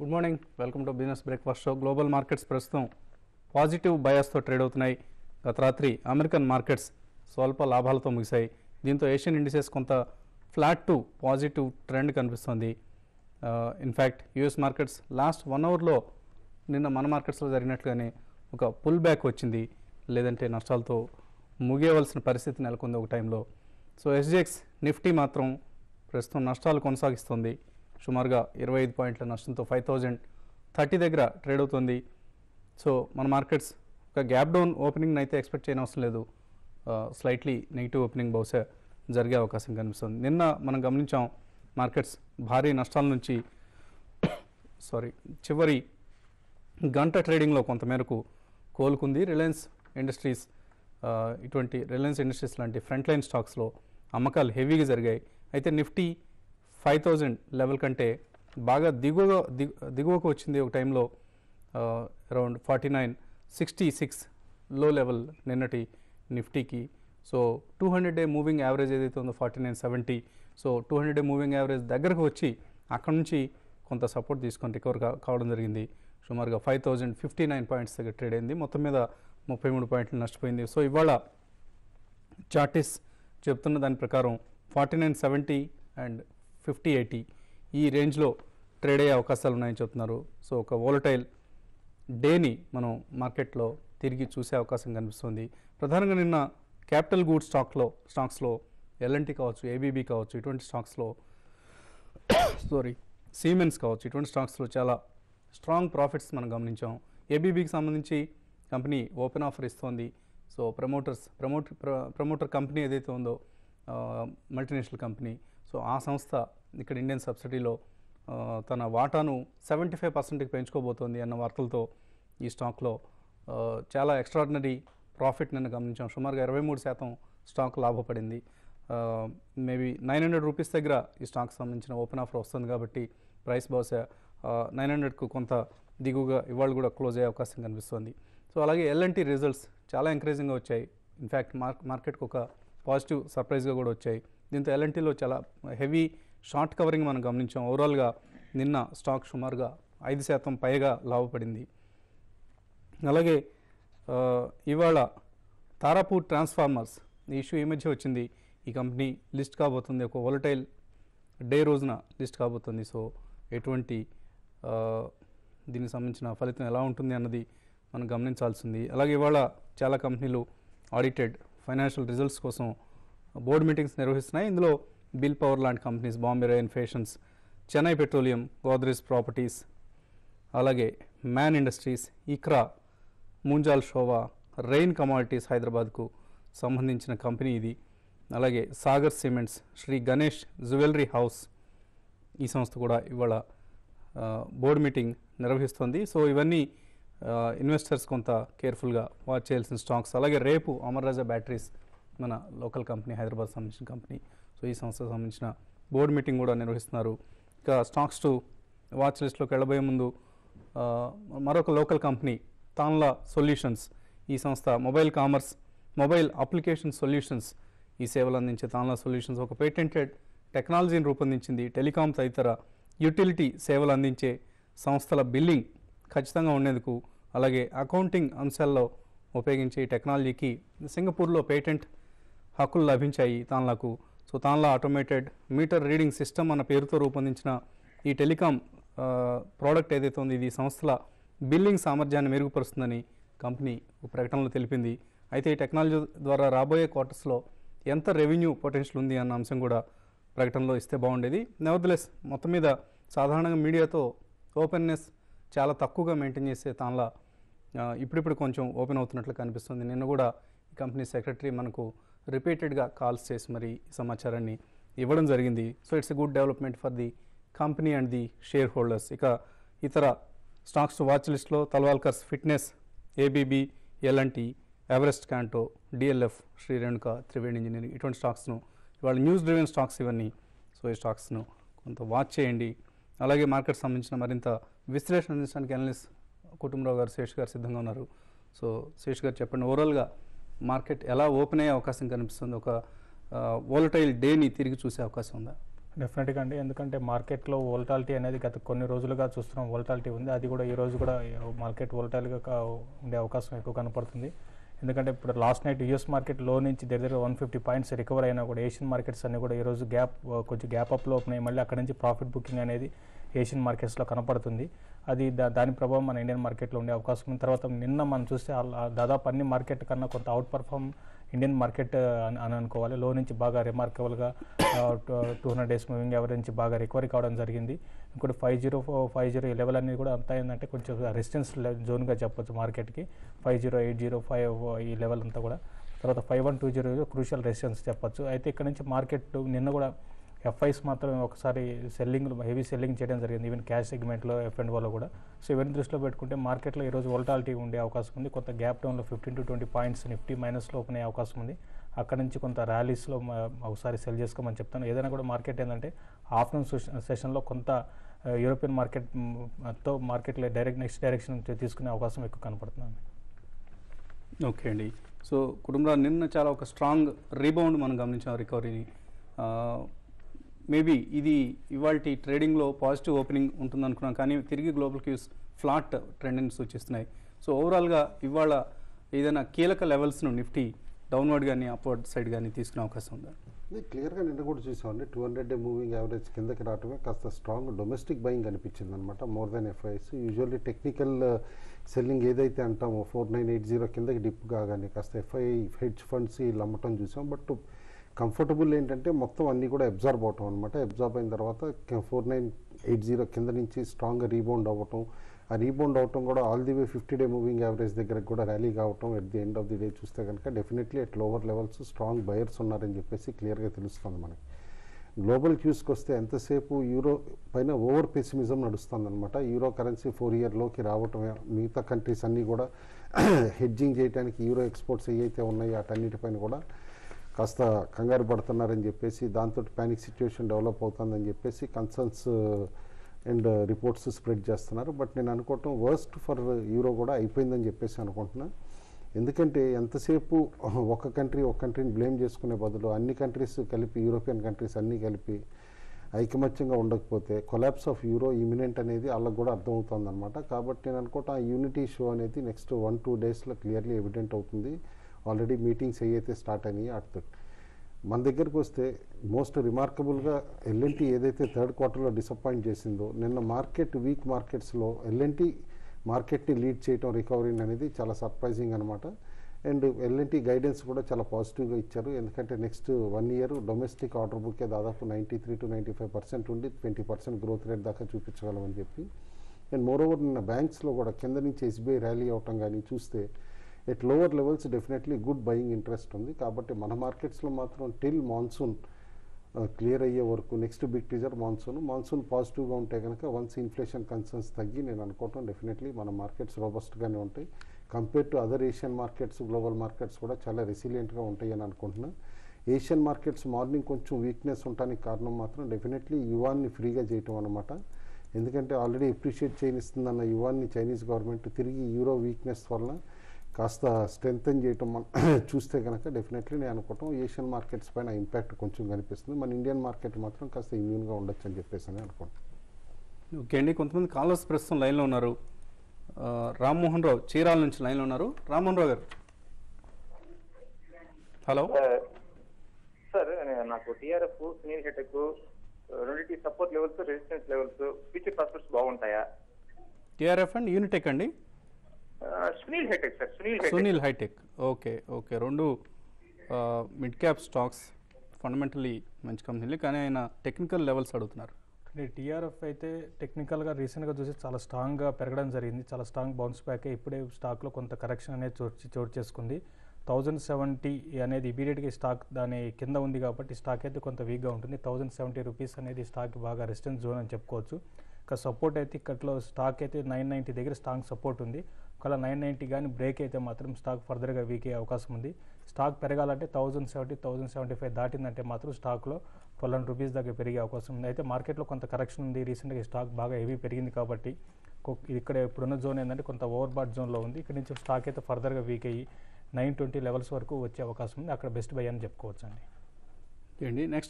good morning welcome to business breakfast show global markets ప్రస్తుతం positive బయాస్తో trade అవుతున్నాయి గత రాత్రి అమెరికన్ మార్కెట్స్ స్వల్ప లాభాలతో ముగిశాయి దీంతో ఏషియన్ ఇండిసెస్ కొంత ఫ్లాట్ టు పాజిటివ్ ట్రెండ్ కనిపిస్తోంది in fact US markets last one అవర్లో నిన్న మన మార్కెట్స్లో జరిగినట్లుగానే ఒక పుల్ బ్యాక్ వచ్చింది లేదంటే నష్టాలతో ముగియవలసిన పరిస్థితి నెలకొంది ఒక టైంలో సో ఎస్జిఎక్స్ నిఫ్టీ మాత్రం ప్రస్తుతం నష్టాలు కొనసాగిస్తుంది సుమారుగా ఇరవై ఐదు పాయింట్ల నష్టంతో ఫైవ్ థౌజండ్ థర్టీ దగ్గర ట్రేడ్ అవుతుంది సో మన మార్కెట్స్ ఒక గ్యాప్ డౌన్ ఓపెనింగ్ అయితే ఎక్స్పెక్ట్ చేయనవసరం లేదు స్లైట్లీ నెగిటివ్ ఓపెనింగ్ బహుశా జరిగే అవకాశం కనిపిస్తుంది నిన్న మనం గమనించాం మార్కెట్స్ భారీ నష్టాల నుంచి సారీ చివరి గంట ట్రేడింగ్లో కొంతమేరకు కోలుకుంది రిలయన్స్ ఇండస్ట్రీస్ ఇటువంటి రిలయన్స్ ఇండస్ట్రీస్ లాంటి ఫ్రంట్ లైన్ స్టాక్స్లో అమ్మకాలు హెవీగా జరిగాయి అయితే నిఫ్టీ ఫైవ్ థౌజండ్ లెవెల్ కంటే బాగా దిగువ దిగువకు వచ్చింది ఒక టైంలో around forty nine sixty six లో లెవెల్ నిన్నటి నిఫ్టీకి so two hundred day moving average ఏదైతే ఉందో forty nine seventy so two hundred day moving average దగ్గరకు వచ్చి అక్కడ నుంచి కొంత సపోర్ట్ తీసుకొని రికవర్ కావడం జరిగింది సుమారుగా five thousand fifty nine points దగ్గర ట్రేడ్ అయింది మొత్తం మీద ముప్పై మూడు పాయింట్లు నష్టపోయింది సో ఇవాళ చార్టిస్ చెప్తున్న దాని ప్రకారం forty nine seventy and fifty eighty ఈ రేంజ్లో ట్రేడ్ అయ్యే అవకాశాలు ఉన్నాయని చెప్తున్నారు సో ఒక వోలటైల్ డేని మనం మార్కెట్లో తిరిగి చూసే అవకాశం కనిపిస్తుంది ప్రధానంగా నిన్న క్యాపిటల్ గూడ్ స్టాక్లో స్టాక్స్లో ఎల్ఎన్టీ కావచ్చు ఏబీబీ కావచ్చు ఇటువంటి స్టాక్స్లో సారీ సిమెంట్స్ కావచ్చు ఇటువంటి స్టాక్స్లో చాలా స్ట్రాంగ్ ప్రాఫిట్స్ మనం గమనించాం ఏబీబీకి సంబంధించి కంపెనీ ఓపెన్ ఆఫర్ ఇస్తోంది so promoters promoter promoter company ఏదైతే ఉందో మల్టీనేషనల్ కంపెనీ సో ఆ సంస్థ ఇక్కడ ఇండియన్ సబ్సిడీలో తన వాటాను సెవెంటీ ఫైవ్ పర్సెంట్కి పెంచుకోబోతోంది అన్న వార్తలతో ఈ స్టాక్లో చాలా ఎక్స్ట్రాడినరీ ప్రాఫిట్ నేను గమనించాం సుమారుగా ఇరవై మూడు శాతం స్టాక్ లాభపడింది మేబీ నైన్ హండ్రెడ్ రూపీస్ దగ్గర ఈ స్టాక్ సంబంధించిన ఓపెన్ ఆఫర్ వస్తుంది కాబట్టి ప్రైస్ బహుశా నైన్ హండ్రెడ్కు కొంత దిగువగా ఇవాళ కూడా క్లోజ్ అయ్యే అవకాశం కనిపిస్తుంది సో అలాగే ఎల్ఎన్టీ రిజల్ట్స్ చాలా ఎంకరేజింగ్గా వచ్చాయి ఇన్ఫ్యాక్ట్ మార్క్ మార్కెట్కి ఒక పాజిటివ్ సర్ప్రైజ్గా కూడా వచ్చాయి దీంతో ఎల్ఎన్టీలో చాలా హెవీ షార్ట్ కవరింగ్ మనం గమనించాం ఓవరాల్గా నిన్న స్టాక్ సుమారుగా ఐదు శాతం పైగా లాభపడింది అలాగే ఇవాళ తారాపూర్ ట్రాన్స్ఫార్మర్స్ ఈ ఇష్యూ ఈ మధ్య వచ్చింది ఈ కంపెనీ లిస్ట్ కాబోతుంది ఒక వాలటైల్ డే రోజున లిస్ట్ కాబోతుంది సో ఎటువంటి దీనికి సంబంధించిన ఫలితం ఎలా ఉంటుంది అన్నది మనం గమనించాల్సింది అలాగే ఇవాళ చాలా కంపెనీలు ఆడిటెడ్ ఫైనాన్షియల్ రిజల్ట్స్ కోసం బోర్డు మీటింగ్స్ నిర్వహిస్తున్నాయి ఇందులో బిల్ పవర్ లాంటి companies Bombay rayon fashions Chennai petroleum Godrej properties అలాగే man industries ICRA Munjal Showa rain commodities హైదరాబాద్కు సంబంధించిన కంపెనీ ఇది అలాగే Sagar cements Shri Ganesh jewellery house ఈ సంస్థ కూడా ఇవాళ బోర్డు మీటింగ్ నిర్వహిస్తుంది సో ఇవన్నీ ఇన్వెస్టర్స్ కొంత కేర్ఫుల్గా వాచ్ చేయాల్సిన స్టాక్స్ అలాగే రేపు అమర్రాజా బ్యాటరీస్ మన లోకల్ కంపెనీ హైదరాబాద్ సంబంధించిన కంపెనీ సో ఈ సంస్థకు సంబంధించిన బోర్డు మీటింగ్ కూడా నిర్వహిస్తున్నారు ఇక స్టాక్స్ టు వాచ్ లిస్ట్లోకి వెళ్ళబోయే ముందు మరొక లోకల్ కంపెనీ తాన్లా సొల్యూషన్స్ ఈ సంస్థ mobile commerce mobile application solutions ఈ సేవలు అందించే తాన్లా సొల్యూషన్స్ ఒక పేటెంటెడ్ టెక్నాలజీని రూపొందించింది టెలికాం తదితర యూటిలిటీ సేవలు అందించే సంస్థల బిల్లింగ్ ఖచ్చితంగా ఉండేందుకు అలాగే అకౌంటింగ్ అంశాల్లో ఉపయోగించే టెక్నాలజీకి సింగపూర్లో పేటెంట్ హక్కులు లభించాయి తాన్లకు so Tanla automated meter reading system అన్న పేరుతో రూపొందించిన ఈ టెలికాం ప్రోడక్ట్ ఏదైతే ఉంది ఇది సంస్థల బిల్లింగ్ సామర్థ్యాన్ని మెరుగుపరుస్తుందని కంపెనీ ఒక ప్రకటనలో తెలిపింది అయితే ఈ టెక్నాలజీ ద్వారా రాబోయే క్వార్టర్స్లో ఎంత రెవెన్యూ పొటెన్షియల్ ఉంది అన్న అంశం కూడా ప్రకటనలో ఇస్తే బాగుండేది నెవర్దలెస్ మొత్తం మీద సాధారణంగా మీడియాతో ఓపెన్నెస్ చాలా తక్కువగా మెయింటైన్ చేసే తాన్లా ఇప్పుడిప్పుడు కొంచెం ఓపెన్ అవుతున్నట్లు కనిపిస్తుంది నిన్న కూడా కంపెనీ సెక్రటరీ మనకు రిపీటెడ్గా కాల్స్ చేసి మరి సమాచారాన్ని ఇవ్వడం జరిగింది so it's a good development for the company and the shareholders ఇక ఇతర స్టాక్స్ వాచ్ లిస్ట్లో Talwalkars fitness ABB L and T Everest Kanto DLF Shri Renuka Triveni engineering ఇటువంటి స్టాక్స్ను ఇవాళ న్యూస్ డ్రివెన్ స్టాక్స్ ఇవన్నీ సో ఈ స్టాక్స్ను కొంత వాచ్ చేయండి అలాగే మార్కెట్ సంబంధించిన మరింత విశ్లేషణ అందించడానికి ఎనలిస్ట్ కుటుంబరావు గారు శేష్ గారు సిద్ధంగా ఉన్నారు సో శేష్ గారు చెప్పండి ఓవరాల్గా మార్కెట్ ఎలా ఓపెన్ అయ్యే అవకాశం కనిపిస్తుంది ఒక వోల్టైల్ డేని తిరిగి చూసే అవకాశం ఉందా డెఫినెట్గా అండి ఎందుకంటే మార్కెట్లో వోల్టాలిటీ అనేది గత కొన్ని రోజులుగా చూస్తున్నాం వోల్టాలిటీ ఉంది అది కూడా ఈ రోజు కూడా మార్కెట్ వోల్టైల్గా ఉండే అవకాశం ఎక్కువ కనపడుతుంది ఎందుకంటే ఇప్పుడు లాస్ట్ నైట్ యూఎస్ మార్కెట్ లో నుంచి దగ్గర వన్ ఫిఫ్టీ పాయింట్స్ రికవర్ అయినా కూడా ఏషియన్ మార్కెట్స్ అన్నీ కూడా ఈరోజు గ్యాప్ కొంచెం గ్యాప్ అప్లో అయ్యి మళ్ళీ అక్కడ నుంచి ప్రాఫిట్ బుకింగ్ అనేది ఏషియన్ మార్కెట్స్లో కనపడుతుంది అది దాని ప్రభావం మన ఇండియన్ మార్కెట్లో ఉండే అవకాశం ఉంది తర్వాత నిన్న మనం చూస్తే దాదాపు అన్ని మార్కెట్ కన్నా కొంత అవుట్ పర్ఫామ్ ఇండియన్ మార్కెట్ అని అనుకోవాలి లో నుంచి బాగా రిమార్కబుల్గా టూ హండ్రెడ్ డేస్ మూవింగ్ ఎవరి నుంచి బాగా రికవరీ కావడం జరిగింది ఇంకోటి five zero five zero level అనేది కూడా అంతా ఏంటంటే కొంచెం రెసిస్టెన్స్ జోన్గా చెప్పొచ్చు మార్కెట్కి five zero eight zero five ఈ లెవెల్ అంతా కూడా తర్వాత five one two zero crucial resistance చెప్పొచ్చు అయితే ఇక్కడ నుంచి మార్కెట్ నిన్న కూడా ఎఫ్ఐస్ మాత్రం ఒకసారి సెల్లింగ్ హెవీ సెల్లింగ్ చేయడం జరిగింది ఈవెన్ క్యాష్ సెగ్మెంట్లో ఎఫ్ అండ్ వాళ్ళు కూడా సో ఇవన్నీ దృష్టిలో పెట్టుకుంటే మార్కెట్లో ఈరోజు వోల్టాలిటీ ఉండే అవకాశం ఉంది కొంత గ్యాప్ డౌన్లో fifteen to twenty points Nifty మైనస్లో ఓపెన్ అయ్యే అవకాశం ఉంది అక్కడ నుంచి కొంత ర్యాలీస్లో ఒకసారి సెల్ చేసుకోమని చెప్తాను ఏదైనా కూడా మార్కెట్ ఏంటంటే ఆఫ్టర్నూన్ సెషన్లో కొంత యూరోపియన్ మార్కెట్ తో మార్కెట్లో డైరెక్ట్ నెక్స్ట్ డైరెక్షన్ తీసుకునే అవకాశం ఎక్కువ కనపడుతుంది ఓకే అండి సో కుటుంబం నిన్న చాలా ఒక స్ట్రాంగ్ రీబౌండ్ మనం గమనించాం రికవరీని మేబీ ఇది ఇవాళ ట్రేడింగ్లో పాజిటివ్ ఓపెనింగ్ ఉంటుంది అనుకున్నాం కానీ తిరిగి గ్లోబల్ క్యూస్ ఫ్లాట్ ట్రెండింగ్ సూచిస్తున్నాయి సో ఓవరాల్గా ఇవాళ ఏదైనా కీలక లెవెల్స్ను నిఫ్టీ డౌన్వర్డ్ కానీ అప్వర్డ్ సైడ్ కానీ తీసుకునే అవకాశం ఉందా ఇది క్లియర్గా నిన్న కూడా చూసామండి two hundred day moving average కిందకి రావటమే కాస్త స్ట్రాంగ్ డొమెస్టిక్ బయింగ్ అనిపించింది అనమాట more than FIs usually technical selling ఏదైతే అంటామో ఫోర్ నైన్ ఎయిట్ జీరో కిందకి డిప్ కాగానే కాస్త ఎఫ్ఐ హెడ్జ్ ఫండ్స్ ఇలా అమ్మటం చూసాం బట్ కంఫర్టబుల్ ఏంటంటే మొత్తం అన్ని కూడా అబ్జార్బ్ అవటం అనమాట అబ్జార్బ్ అయిన తర్వాత ఫోర్ నైన్ ఎయిట్ జీరో కింద నుంచి స్ట్రాంగ్గా రీబౌండ్ అవ్వటం ఆ రీబౌండ్ అవటం కూడా all the way fifty day moving average దగ్గర కూడా ర్యాలీ కావటం at the end of the day చూస్తే కనుక definitely at lower levels strong buyers ఉన్నారని చెప్పేసి క్లియర్గా తెలుస్తుంది మనకి గ్లోబల్ క్యూస్కి వస్తే ఎంతసేపు యూరో పైన ఓవర్ పెసిమిజం అనమాట యూరో కరెన్సీ ఫోర్ ఇయర్లోకి రావటం మిగతా కంట్రీస్ అన్నీ కూడా హెడ్జింగ్ చేయడానికి యూరో ఎక్స్పోర్ట్స్ ఏవైతే ఉన్నాయో అటన్నిటిపైన కూడా కాస్త కంగారు పడుతున్నారని చెప్పేసి దాంతో ప్యానిక్ సిచ్యువేషన్ డెవలప్ అవుతుందని చెప్పేసి కన్సర్న్స్ అండ్ రిపోర్ట్స్ స్ప్రెడ్ చేస్తున్నారు బట్ నేను అనుకోవటం వర్స్ట్ ఫర్ యూరో కూడా అయిపోయిందని చెప్పేసి అనుకుంటున్నాను ఎందుకంటే ఎంతసేపు ఒక కంట్రీ ఒక కంట్రీని బ్లేమ్ చేసుకునే బదులు అన్ని కంట్రీస్ కలిపి యూరోపియన్ కంట్రీస్ అన్నీ కలిపి ఐకమత్యంగా ఉండకపోతే కొలాప్స్ ఆఫ్ యూరో ఇమినెంట్ అనేది వాళ్ళకు కూడా అర్థమవుతుంది అనమాట కాబట్టి నేను అనుకోవటం ఆ యూనిటీ షో అనేది నెక్స్ట్ వన్ టూ డేస్లో క్లియర్లీ ఎవిడెంట్ అవుతుంది ఆల్రెడీ మీటింగ్స్ ఏవైతే స్టార్ట్ అయినాయో వాటితో మన దగ్గరకు వస్తే మోస్ట్ రిమార్కబుల్గా ఎల్ఎన్టీ ఏదైతే థర్డ్ క్వార్టర్లో డిసప్పాయింట్ చేసిందో నిన్న మార్కెట్ వీక్ మార్కెట్స్లో ఎల్ఎన్టీ మార్కెట్ని లీడ్ చేయటం రికవరీని అనేది చాలా సర్ప్రైజింగ్ అనమాట అండ్ ఎల్ఎన్టీ గైడెన్స్ కూడా చాలా పాజిటివ్గా ఇచ్చారు ఎందుకంటే next one year domestic order book దాదాపు ninety three to ninety five percent ఉండి ట్వంటీ పర్సెంట్ గ్రోత్ రేట్ దాకా చూపించగలమని చెప్పి అండ్ మోర్ ఓవర్ నిన్న బ్యాంక్స్లో కూడా కింద నుంచి ఎస్బీఐ ర్యాలీ అవటం కానీ చూస్తే at lower levels definitely good buying interest ఉంది కాబట్టి మన మార్కెట్స్లో మాత్రం టిల్ మాన్సూన్ క్లియర్ అయ్యే వరకు next big teaser monsoon monsoon పాజిటివ్గా ఉంటే కనుక వన్స్ ఇన్ఫ్లేషన్ కన్సర్న్స్ తగ్గి నేను అనుకోవటం డెఫినెట్లీ మన మార్కెట్స్ రోబస్ట్గానే ఉంటాయి compare to other Asian markets global markets కూడా చాలా రెసిలియంట్గా ఉంటాయి అని అనుకుంటున్నాను ఏషియన్ మార్కెట్స్ మార్నింగ్ కొంచెం వీక్నెస్ ఉండడానికి కారణం మాత్రం డెఫినెట్లీ యువాన్ని ఫ్రీగా చేయటం అనమాట ఎందుకంటే ఆల్రెడీ ఎప్రిషియేట్ చేయనిస్తుందన్న యువాన్ని చైనీస్ గవర్నమెంట్ తిరిగి యూరో వీక్నెస్ వల్ల కాస్త స్ట్రెంగ్తన్ చేయటం మనం చూస్తే కనుక డెఫినెట్లీ నేను అనుకోవటం ఏషియన్ మార్కెట్స్ పైన ఇంపాక్ట్ కొంచెం కనిపిస్తుంది మన ఇండియన్ మార్కెట్ మాత్రం కాస్త ఇమ్యూన్గా ఉండొచ్చు అని చెప్పేసి అని అనుకుంటాం ఓకే అండి కొంతమంది కాలర్స్ ప్రస్తుతం లైన్లో ఉన్నారు రామ్మోహన్ రావు చీరాల నుంచి లైన్లో ఉన్నారు రామ్మోహన్ రావు గారు హలో సార్ నాకు టీఆర్ఎఫ్ సునీల్ హెటెక్ రెండింటి support levels resistance levels future prospects బాగుంటాయా టీఆర్ఎఫ్ అండ్ యూనిటెక్ అండి Sunil Hitech sir Sunil Sunil Hitech okay okay రెండు మిడ్ క్యాప్ స్టాక్స్ ఫండమెంటలీ మంచి కంపెనీలు కానీ ఆయన టెక్నికల్ లెవెల్స్ అడుగుతున్నారు అంటే టీఆర్ఎఫ్ అయితే టెక్నికల్గా రీసెంట్గా చూసి చాలా స్ట్రాంగ్గా పెరగడం జరిగింది చాలా స్ట్రాంగ్ బౌన్స్ బ్యాక్ ఇప్పుడే స్టాక్లో కొంత కరెక్షన్ అనేది చోటు చోటు చేసుకుంది థౌజండ్ సెవెంటీ అనేది ఇమీడియట్గా స్టాక్ దాని కింద ఉంది కాబట్టి స్టాక్ అయితే కొంత వీక్గా ఉంటుంది థౌజండ్ సెవెంటీ రూపీస్ అనేది స్టాక్ బాగా రెసిస్టెన్స్ జోన్ అని చెప్పుకోవచ్చు ఇక సపోర్ట్ అయితే ఇక్కడలో స్టాక్ అయితే నైన్ నైంటీ దగ్గర స్ట్రాంగ్ సపోర్ట్ ఉంది ఒకవేళ నైన్ నైంటీ కానీ బ్రేక్ అయితే మాత్రం స్టాక్ ఫర్దర్గా వీక్ అయ్యే అవకాశం ఉంది స్టాక్ పెరగాలంటే thousand seventy thousand seventy five దాటిందంటే మాత్రం స్టాక్లో ట్వెల్వ్ హండ్రెడ్ రూపీస్ దగ్గర పెరిగే అవకాశం ఉంది అయితే మార్కెట్లో కొంత కరెక్షన్ ఉంది రీసెంట్గా స్టాక్ బాగా హెవీ పెరిగింది కాబట్టి ఇక్కడ ఇప్పుడున్న జోన్ ఏంటంటే కొంత ఓవర్బాట్ జోన్లో ఉంది ఇక్కడ నుంచి స్టాక్ అయితే ఫర్దర్గా వీక్ అయ్యి నైన్ ట్వంటీ లెవెల్స్ వరకు వచ్చే అవకాశం ఉంది అక్కడ బెస్ట్ బై అని చెప్పుకోవచ్చు అండి నెక్స్ట్